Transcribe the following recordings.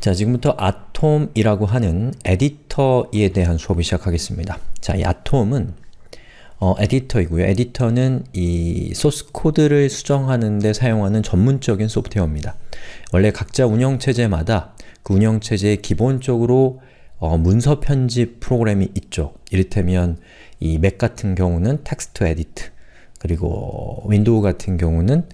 자, 지금부터 아톰이라고 하는 에디터에 대한 수업을 시작하겠습니다. 자, 이 아톰은 어, 에디터이고요. 에디터는 이 소스 코드를 수정하는 데 사용하는 전문적인 소프트웨어입니다. 원래 각자 운영체제마다 그 운영체제에 기본적으로 어, 문서 편집 프로그램이 있죠. 이를테면 이 맥 같은 경우는 텍스트 에디트, 그리고 윈도우 같은 경우는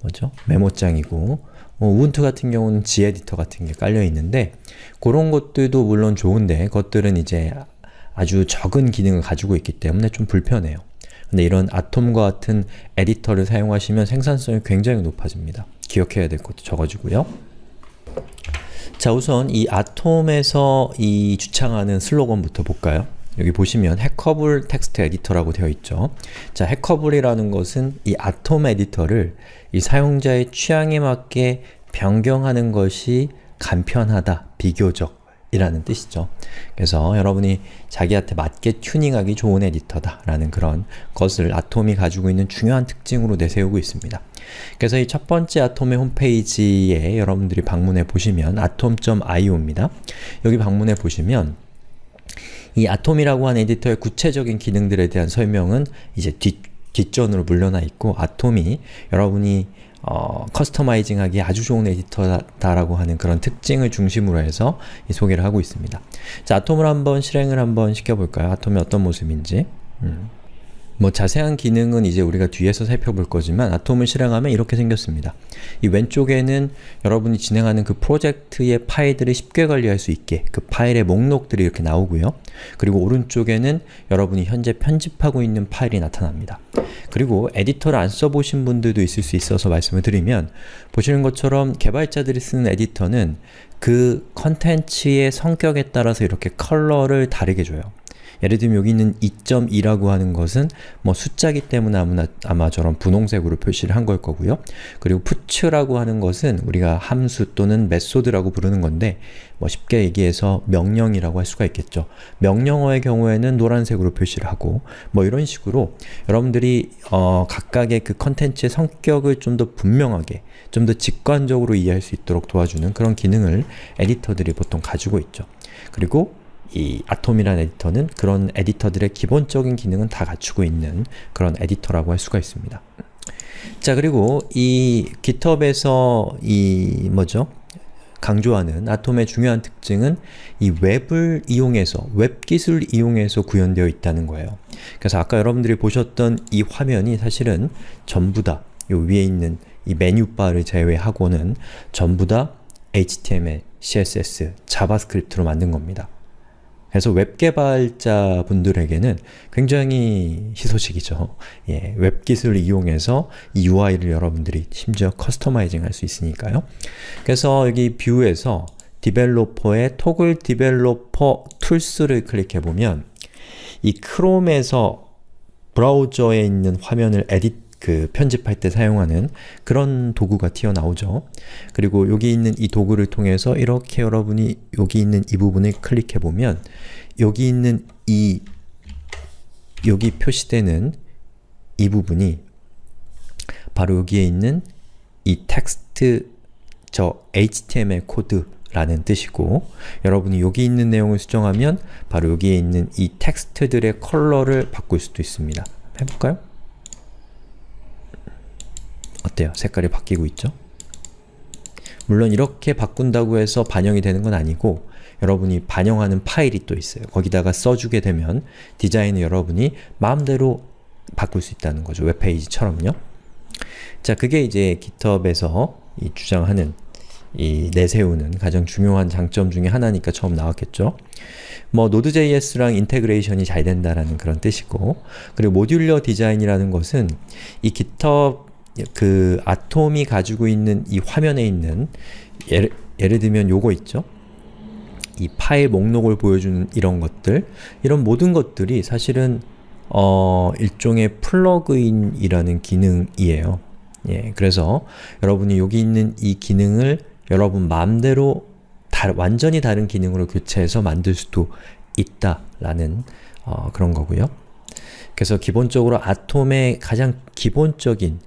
뭐죠? 메모장이고 뭐 우분투 같은 경우는 지 에디터 같은 게 깔려 있는데 그런 것들도 물론 좋은데 것들은 이제 아주 적은 기능을 가지고 있기 때문에 좀 불편해요. 근데 이런 아톰과 같은 에디터를 사용하시면 생산성이 굉장히 높아집니다. 기억해야 될 것도 적어지고요. 자 우선 이 아톰에서 이 주창하는 슬로건부터 볼까요? 여기 보시면 해커블 텍스트 에디터라고 되어 있죠. 자, 해커블이라는 것은 이 아톰 에디터를 이 사용자의 취향에 맞게 변경하는 것이 간편하다, 비교적 이라는 뜻이죠. 그래서 여러분이 자기한테 맞게 튜닝하기 좋은 에디터다 라는 그런 것을 아톰이 가지고 있는 중요한 특징으로 내세우고 있습니다. 그래서 이 첫 번째 아톰의 홈페이지에 여러분들이 방문해 보시면 atom.io입니다. 여기 방문해 보시면 이 아톰이라고 하는 에디터의 구체적인 기능들에 대한 설명은 이제 뒷, 뒷전으로 물러나 있고 아톰이 여러분이 어, 커스터마이징하기 아주 좋은 에디터다라고 하는 그런 특징을 중심으로 해서 소개를 하고 있습니다. 자, 아톰을 한번 실행을 한번 시켜볼까요? 아톰이 어떤 모습인지. 음. 뭐 자세한 기능은 이제 우리가 뒤에서 살펴볼 거지만 아톰을 실행하면 이렇게 생겼습니다. 이 왼쪽에는 여러분이 진행하는 그 프로젝트의 파일들을 쉽게 관리할 수 있게 그 파일의 목록들이 이렇게 나오고요. 그리고 오른쪽에는 여러분이 현재 편집하고 있는 파일이 나타납니다. 그리고 에디터를 안 써보신 분들도 있을 수 있어서 말씀을 드리면 보시는 것처럼 개발자들이 쓰는 에디터는 그 컨텐츠의 성격에 따라서 이렇게 컬러를 다르게 줘요. 예를 들면 여기 있는 2.2라고 하는 것은 뭐 숫자기 때문에 아무 아마 저런 분홍색으로 표시를 한 걸 거고요. 그리고 푸츠라고 하는 것은 우리가 함수 또는 메소드라고 부르는 건데 뭐 쉽게 얘기해서 명령이라고 할 수가 있겠죠. 명령어의 경우에는 노란색으로 표시를 하고 뭐 이런 식으로 여러분들이 어, 각각의 그 컨텐츠의 성격을 좀 더 분명하게 좀 더 직관적으로 이해할 수 있도록 도와주는 그런 기능을 에디터들이 보통 가지고 있죠. 그리고 이아톰이란 에디터는 그런 에디터들의 기본적인 기능은 다 갖추고 있는 그런 에디터라고 할 수가 있습니다. 자 그리고 이 GitHub에서 이 뭐죠? 강조하는 아톰의 중요한 특징은 이 웹을 이용해서, 웹기술을 이용해서 구현되어 있다는 거예요. 그래서 아까 여러분들이 보셨던 이 화면이 사실은 전부 다, 요 위에 있는 이 메뉴바를 제외하고는 전부 다 HTML, CSS, 자바스크립트로 만든 겁니다. 그래서 웹 개발자 분들에게는 굉장히 희소식이죠. 예, 웹 기술을 이용해서 이 UI를 여러분들이 심지어 커스터마이징 할 수 있으니까요. 그래서 여기 뷰에서 디벨로퍼의 토글 디벨로퍼 툴스를 클릭해보면 이 크롬에서 브라우저에 있는 화면을 에디 그 편집할 때 사용하는 그런 도구가 튀어나오죠. 그리고 여기 있는 이 도구를 통해서 이렇게 여러분이 여기 있는 이 부분을 클릭해보면 여기 있는 이 여기 표시되는 이 부분이 바로 여기에 있는 이 텍스트 저 HTML 코드라는 뜻이고 여러분이 여기 있는 내용을 수정하면 바로 여기에 있는 이 텍스트들의 컬러를 바꿀 수도 있습니다. 해볼까요? 어때요? 색깔이 바뀌고 있죠? 물론 이렇게 바꾼다고 해서 반영이 되는 건 아니고 여러분이 반영하는 파일이 또 있어요. 거기다가 써주게 되면 디자인을 여러분이 마음대로 바꿀 수 있다는 거죠. 웹페이지처럼요. 자, 그게 이제 GitHub에서 이 주장하는 이 내세우는 가장 중요한 장점 중에 하나니까 처음 나왔겠죠. 뭐 Node.js랑 인테그레이션이 잘 된다라는 그런 뜻이고 그리고 모듈러 디자인이라는 것은 이 GitHub 예, 그 아톰이 가지고 있는 이 화면에 있는 예를, 예를 들면 요거 있죠? 이 파일 목록을 보여주는 이런 것들 이런 모든 것들이 사실은 어, 일종의 플러그인이라는 기능이에요. 예, 그래서 여러분이 여기 있는 이 기능을 여러분 마음대로 다, 완전히 다른 기능으로 교체해서 만들 수도 있다라는 어, 그런 거고요. 그래서 기본적으로 아톰의 가장 기본적인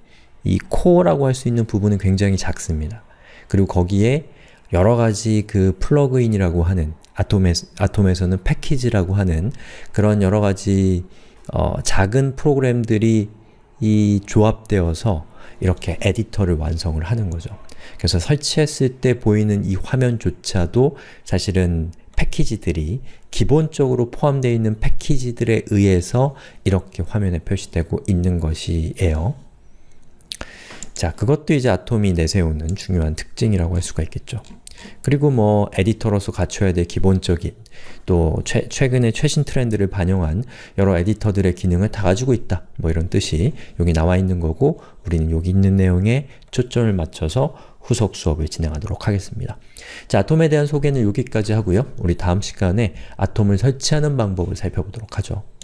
이 코어라고 할 수 있는 부분은 굉장히 작습니다. 그리고 거기에 여러 가지 그 플러그인이라고 하는 아톰에, 아톰에서는 패키지라고 하는 그런 여러 가지 어, 작은 프로그램들이 이 조합되어서 이렇게 에디터를 완성을 하는 거죠. 그래서 설치했을 때 보이는 이 화면조차도 사실은 패키지들이 기본적으로 포함되어 있는 패키지들에 의해서 이렇게 화면에 표시되고 있는 것이에요. 자, 그것도 이제 아톰이 내세우는 중요한 특징이라고 할 수가 있겠죠. 그리고 뭐 에디터로서 갖춰야 될 기본적인 또 최, 최근의 최신 트렌드를 반영한 여러 에디터들의 기능을 다 가지고 있다 뭐 이런 뜻이 여기 나와 있는 거고 우리는 여기 있는 내용에 초점을 맞춰서 후속 수업을 진행하도록 하겠습니다. 자, 아톰에 대한 소개는 여기까지 하고요. 우리 다음 시간에 아톰을 설치하는 방법을 살펴보도록 하죠.